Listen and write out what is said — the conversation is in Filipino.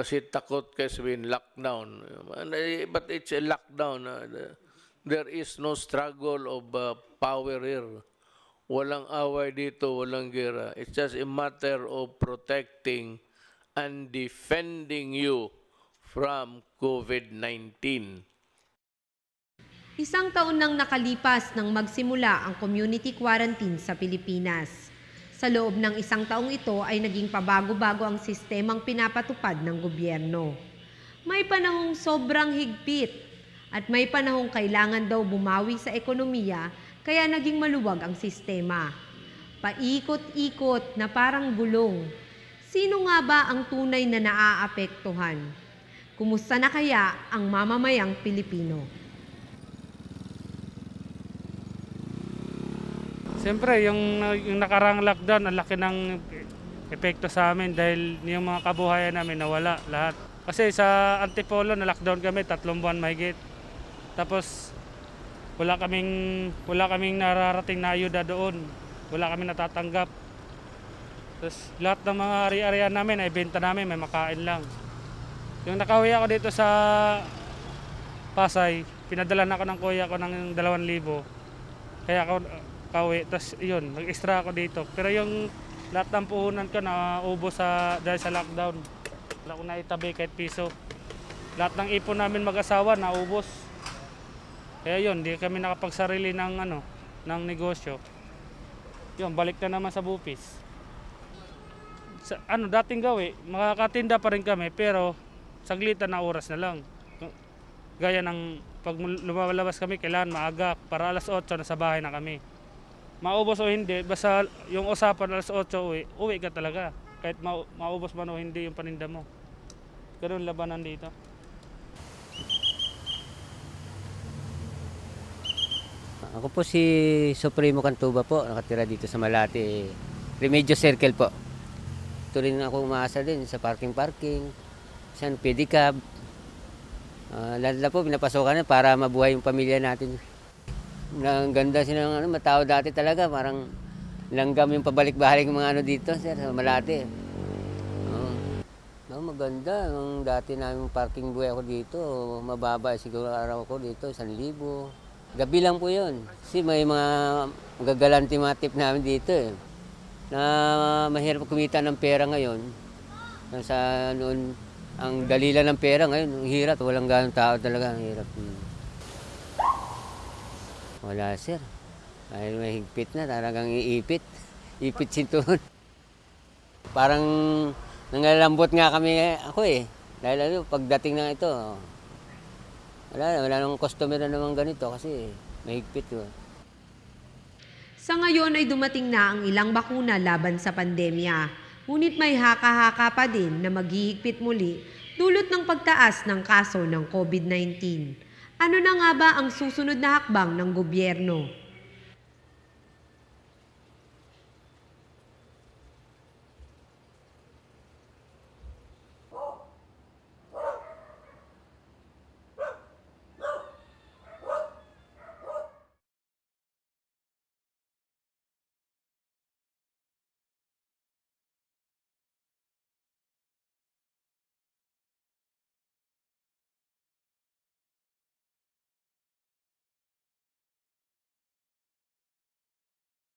Kasi takot kayo sabihin lockdown. Ano, but it's a lockdown. Ah. There is no struggle of uh, power here. Walang away dito, walang gera. It's just a matter of protecting and defending you from COVID-19. Isang taon nang nakalipas nang magsimula ang community quarantine sa Pilipinas. Sa loob ng isang taong ito ay naging pabago-bago ang sistemang pinapatupad ng gobyerno. May panahong sobrang higpit at may panahong kailangan daw bumawi sa ekonomiya kaya naging maluwag ang sistema. Paikot-ikot na parang gulong. Sino nga ba ang tunay na naaapektuhan? Kumusta na kaya ang mamamayang Pilipino? Siyempre, yung, yung nakarang lockdown, ang laki ng epekto sa amin dahil yung mga kabuhayan namin nawala lahat. Kasi sa Antipolo, na-lockdown kami, tatlong buwan mahigit. Tapos, wala kaming, wala kaming nararating na ayuda doon. Wala kaming natatanggap. Tapos, lahat ng mga ari-arian namin, ay benta namin, may makain lang. Yung nakauwi ako dito sa Pasay, pinadala na ako ng kuya ko ng 2,000. Kaya ako, kawi. Tapos yun, nag-extra ako dito. Pero yung lahat ng puhunan ko na ubo sa, dahil sa lockdown. Wala ko na itabi kahit piso. Lahat ng ipon namin mag-asawa na ubos. Kaya yun, di kami nakapagsarili ng ano, ng negosyo. Yun, balik na naman sa bupis. Sa, ano, dating gawi, makakatinda pa rin kami pero saglitan na oras na lang gaya ng pag lumalabas kami, kailan maaga, para alas 8 na sa bahay na kami maubos o hindi, basta yung usapan alas 8 uwi, uwi ka talaga. Kahit ma maubos man o hindi yung paninda mo. Ganun labanan dito. Ako po si Supremo Cantuba po, nakatira dito sa Malate. Remedio Circle po. Tuloy na ako umaasa din sa parking-parking, saan pedicab. Uh, ah, lalo po, pinapasokan na para mabuhay yung pamilya natin ang ganda sila ng ano, matao dati talaga. Parang langgam yung pabalik-balik ng mga ano dito, sir, sa Malate. Oh. Oh, maganda. Ang dati namin parking buhay ako dito, mababa siguro araw ko dito, 1,000. Gabi lang po yun. Kasi may mga gagalanti mga tip namin dito eh. Na mahirap kumita ng pera ngayon. Sa noon, ang dalila ng pera ngayon, hirap. Walang ganong tao talaga, ang hirap. Hmm. Wala sir. Dahil may higpit na, talagang iipit. Ipit sinturon. Parang nangalambot nga kami eh, ako eh. Dahil ano, pagdating ng ito, oh. wala na, wala nang customer na naman ganito kasi mahigpit yun. Sa ngayon ay dumating na ang ilang bakuna laban sa pandemya. Ngunit may haka-haka pa din na maghihigpit muli dulot ng pagtaas ng kaso ng COVID-19. Ano na nga ba ang susunod na hakbang ng gobyerno?